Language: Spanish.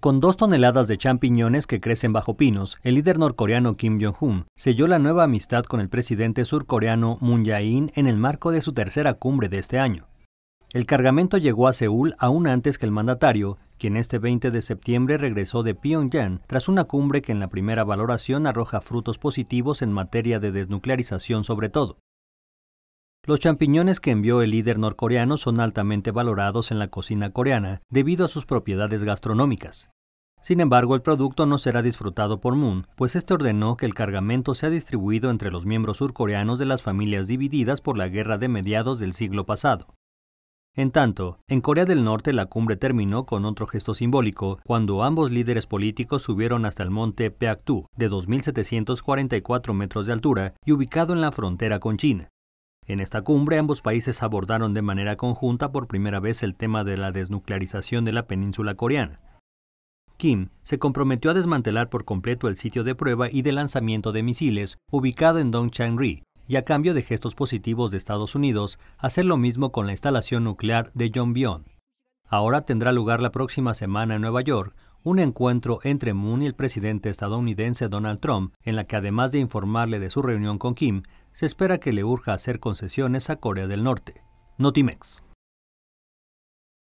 Con dos toneladas de champiñones que crecen bajo pinos, el líder norcoreano Kim Jong-un selló la nueva amistad con el presidente surcoreano Moon Jae-in en el marco de su tercera cumbre de este año. El cargamento llegó a Seúl aún antes que el mandatario, quien este 20 de septiembre regresó de Pyongyang tras una cumbre que en la primera valoración arroja frutos positivos en materia de desnuclearización sobre todo. Los champiñones que envió el líder norcoreano son altamente valorados en la cocina coreana debido a sus propiedades gastronómicas. Sin embargo, el producto no será disfrutado por Moon, pues este ordenó que el cargamento sea distribuido entre los miembros surcoreanos de las familias divididas por la guerra de mediados del siglo pasado. En tanto, en Corea del Norte la cumbre terminó con otro gesto simbólico cuando ambos líderes políticos subieron hasta el monte Peaktu, de 2.744 metros de altura y ubicado en la frontera con China. En esta cumbre ambos países abordaron de manera conjunta por primera vez el tema de la desnuclearización de la península coreana. Kim se comprometió a desmantelar por completo el sitio de prueba y de lanzamiento de misiles ubicado en Dongchang-ri y a cambio de gestos positivos de Estados Unidos, hacer lo mismo con la instalación nuclear de Yongbyon. Ahora tendrá lugar la próxima semana en Nueva York un encuentro entre Moon y el presidente estadounidense Donald Trump, en la que además de informarle de su reunión con Kim, se espera que le urja hacer concesiones a Corea del Norte. Notimex.